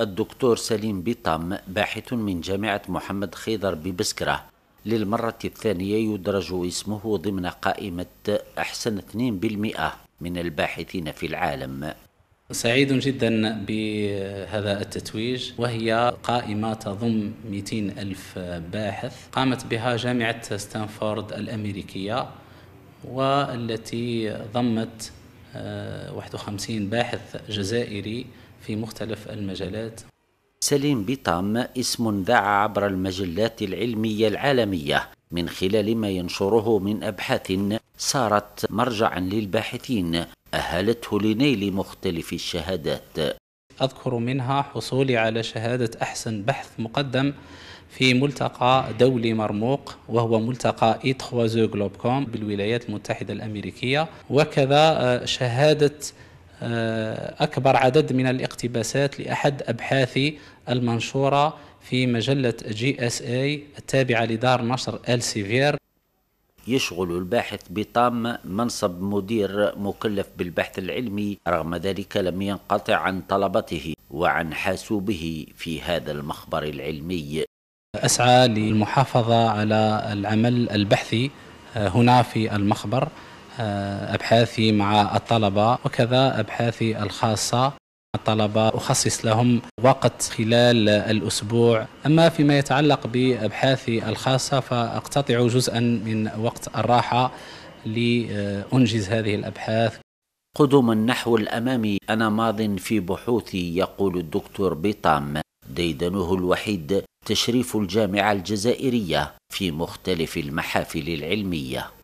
الدكتور سليم بيطام باحث من جامعة محمد خيضر ببسكرة للمرة الثانية يدرج اسمه ضمن قائمة أحسن 2% من الباحثين في العالم سعيد جدا بهذا التتويج وهي قائمة تضم 200 ألف باحث قامت بها جامعة ستانفورد الأمريكية والتي ضمت 51 آه، باحث جزائري في مختلف المجالات سليم بطام اسم ذاع عبر المجلات العلمية العالمية من خلال ما ينشره من أبحاث صارت مرجعا للباحثين أهلته لنيل مختلف الشهادات أذكر منها حصولي على شهادة أحسن بحث مقدم في ملتقى دولي مرموق وهو ملتقى اي 3 جلوب كوم بالولايات المتحدة الأمريكية وكذا آه، شهادة آه، أكبر عدد من الاقتباسات لأحد أبحاثي المنشورة في مجلة جي اس اي التابعة لدار نشر السيفير يشغل الباحث بطام منصب مدير مكلف بالبحث العلمي رغم ذلك لم ينقطع عن طلبته وعن حاسوبه في هذا المخبر العلمي أسعى للمحافظة على العمل البحثي آه، هنا في المخبر آه، أبحاثي مع الطلبة وكذا أبحاثي الخاصة الطلبة أخصص لهم وقت خلال الأسبوع أما فيما يتعلق بأبحاثي الخاصة فأقتطع جزءا من وقت الراحة لأنجز هذه الأبحاث قدم النحو الأمامي أنا ماض في بحوثي يقول الدكتور بيطام ديدنه الوحيد تشريف الجامعة الجزائرية في مختلف المحافل العلمية